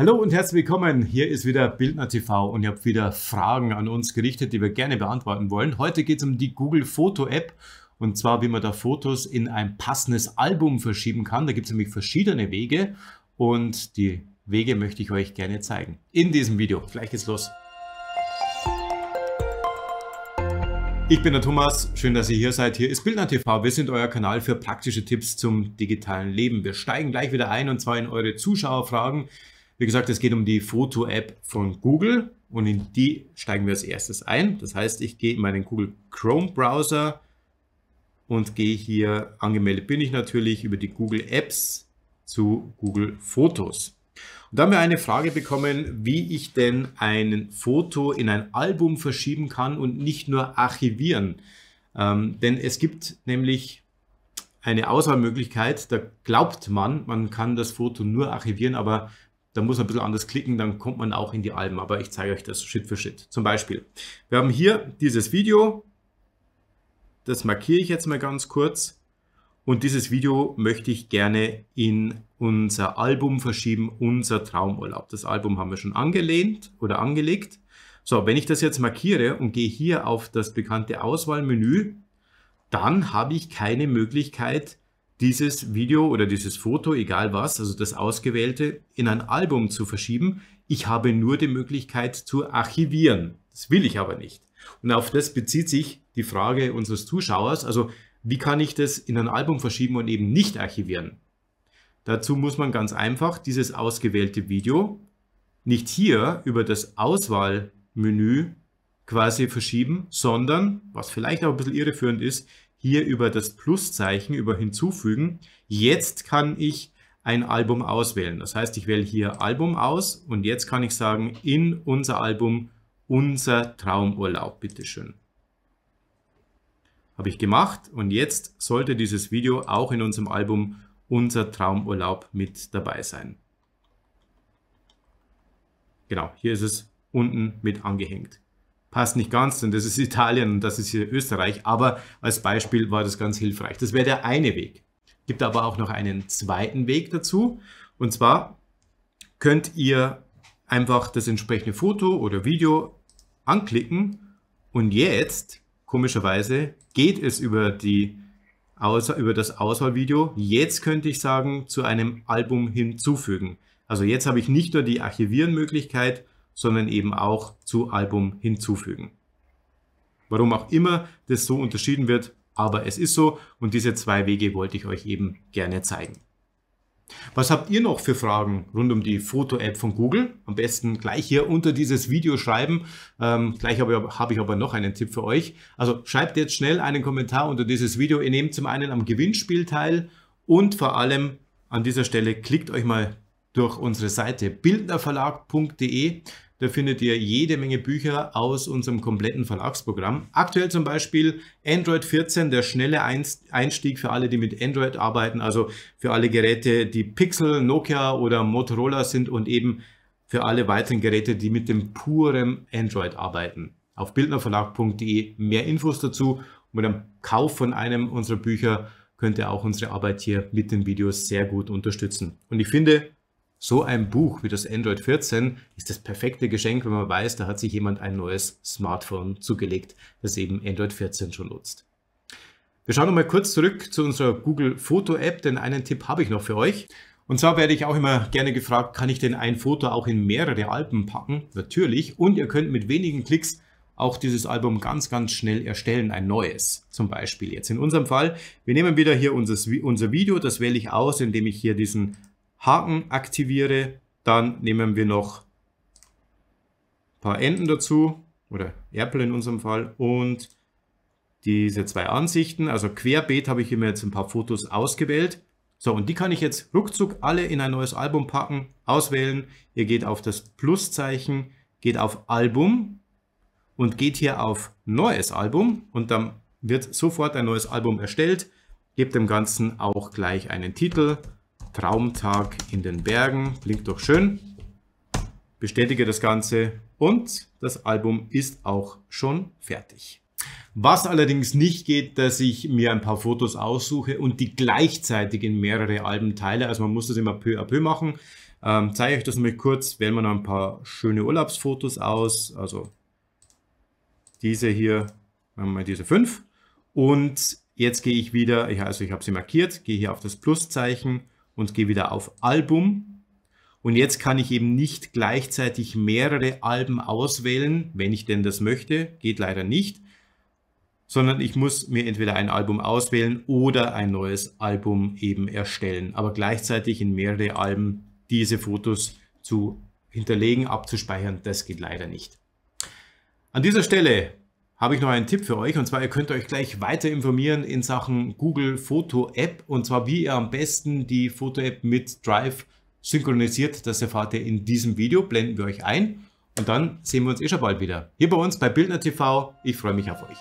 Hallo und herzlich willkommen. Hier ist wieder Bildner TV und ihr habt wieder Fragen an uns gerichtet, die wir gerne beantworten wollen. Heute geht es um die Google Foto App und zwar, wie man da Fotos in ein passendes Album verschieben kann. Da gibt es nämlich verschiedene Wege und die Wege möchte ich euch gerne zeigen. In diesem Video. Gleich geht's los. Ich bin der Thomas, schön, dass ihr hier seid. Hier ist Bildner TV. Wir sind euer Kanal für praktische Tipps zum digitalen Leben. Wir steigen gleich wieder ein und zwar in eure Zuschauerfragen. Wie gesagt, es geht um die Foto-App von Google und in die steigen wir als erstes ein. Das heißt, ich gehe in meinen Google Chrome Browser und gehe hier, angemeldet bin ich natürlich, über die Google Apps zu Google Fotos. Und da haben wir eine Frage bekommen, wie ich denn ein Foto in ein Album verschieben kann und nicht nur archivieren. Ähm, denn es gibt nämlich eine Auswahlmöglichkeit, da glaubt man, man kann das Foto nur archivieren, aber da muss man ein bisschen anders klicken, dann kommt man auch in die Alben. Aber ich zeige euch das Schritt für Schritt. Zum Beispiel, wir haben hier dieses Video. Das markiere ich jetzt mal ganz kurz. Und dieses Video möchte ich gerne in unser Album verschieben, unser Traumurlaub. Das Album haben wir schon angelehnt oder angelegt. So, wenn ich das jetzt markiere und gehe hier auf das bekannte Auswahlmenü, dann habe ich keine Möglichkeit, dieses Video oder dieses Foto, egal was, also das Ausgewählte, in ein Album zu verschieben. Ich habe nur die Möglichkeit zu archivieren. Das will ich aber nicht. Und auf das bezieht sich die Frage unseres Zuschauers. Also wie kann ich das in ein Album verschieben und eben nicht archivieren? Dazu muss man ganz einfach dieses ausgewählte Video nicht hier über das Auswahlmenü quasi verschieben, sondern, was vielleicht auch ein bisschen irreführend ist, hier über das Pluszeichen, über Hinzufügen. Jetzt kann ich ein Album auswählen. Das heißt, ich wähle hier Album aus und jetzt kann ich sagen, in unser Album unser Traumurlaub, bitteschön. Habe ich gemacht und jetzt sollte dieses Video auch in unserem Album unser Traumurlaub mit dabei sein. Genau, hier ist es unten mit angehängt passt nicht ganz, denn das ist Italien und das ist hier Österreich, aber als Beispiel war das ganz hilfreich. Das wäre der eine Weg. Gibt aber auch noch einen zweiten Weg dazu und zwar könnt ihr einfach das entsprechende Foto oder Video anklicken und jetzt, komischerweise, geht es über, die, über das Auswahlvideo. Jetzt könnte ich sagen, zu einem Album hinzufügen. Also jetzt habe ich nicht nur die Archivieren-Möglichkeit, sondern eben auch zu Album hinzufügen. Warum auch immer das so unterschieden wird, aber es ist so und diese zwei Wege wollte ich euch eben gerne zeigen. Was habt ihr noch für Fragen rund um die Foto-App von Google? Am besten gleich hier unter dieses Video schreiben. Ähm, gleich habe, habe ich aber noch einen Tipp für euch. Also schreibt jetzt schnell einen Kommentar unter dieses Video. Ihr nehmt zum einen am Gewinnspiel teil und vor allem an dieser Stelle klickt euch mal durch unsere Seite bildnerverlag.de. Da findet ihr jede Menge Bücher aus unserem kompletten Verlagsprogramm. Aktuell zum Beispiel Android 14, der schnelle Einstieg für alle, die mit Android arbeiten, also für alle Geräte, die Pixel, Nokia oder Motorola sind und eben für alle weiteren Geräte, die mit dem purem Android arbeiten. Auf bildnerverlag.de mehr Infos dazu. Und mit dem Kauf von einem unserer Bücher könnt ihr auch unsere Arbeit hier mit den Videos sehr gut unterstützen. Und ich finde, so ein Buch wie das Android 14 ist das perfekte Geschenk, wenn man weiß, da hat sich jemand ein neues Smartphone zugelegt, das eben Android 14 schon nutzt. Wir schauen nochmal kurz zurück zu unserer Google Foto App, denn einen Tipp habe ich noch für euch. Und zwar werde ich auch immer gerne gefragt, kann ich denn ein Foto auch in mehrere Alben packen? Natürlich. Und ihr könnt mit wenigen Klicks auch dieses Album ganz, ganz schnell erstellen, ein neues zum Beispiel. Jetzt in unserem Fall, wir nehmen wieder hier unser, unser Video, das wähle ich aus, indem ich hier diesen Haken aktiviere. Dann nehmen wir noch ein paar Enden dazu oder Apple in unserem Fall und diese zwei Ansichten. Also querbeet habe ich immer jetzt ein paar Fotos ausgewählt. So, und die kann ich jetzt ruckzuck alle in ein neues Album packen, auswählen. Ihr geht auf das Pluszeichen, geht auf Album und geht hier auf Neues Album und dann wird sofort ein neues Album erstellt. Gebt dem Ganzen auch gleich einen Titel Traumtag in den Bergen. Klingt doch schön. Bestätige das Ganze und das Album ist auch schon fertig. Was allerdings nicht geht, dass ich mir ein paar Fotos aussuche und die gleichzeitig in mehrere Alben teile. Also man muss das immer peu à peu machen. Ähm, zeige euch das mal kurz, wählen wir noch ein paar schöne Urlaubsfotos aus. Also diese hier, einmal diese fünf. Und jetzt gehe ich wieder, also ich habe sie markiert, gehe hier auf das Pluszeichen und gehe wieder auf Album. Und jetzt kann ich eben nicht gleichzeitig mehrere Alben auswählen, wenn ich denn das möchte, geht leider nicht, sondern ich muss mir entweder ein Album auswählen oder ein neues Album eben erstellen, aber gleichzeitig in mehrere Alben diese Fotos zu hinterlegen, abzuspeichern, das geht leider nicht. An dieser Stelle habe ich noch einen Tipp für euch. Und zwar, ihr könnt euch gleich weiter informieren in Sachen Google Foto App. Und zwar, wie ihr am besten die Foto App mit Drive synchronisiert. Das erfahrt ihr in diesem Video. Blenden wir euch ein. Und dann sehen wir uns eh schon bald wieder. Hier bei uns bei Bildner TV. Ich freue mich auf euch.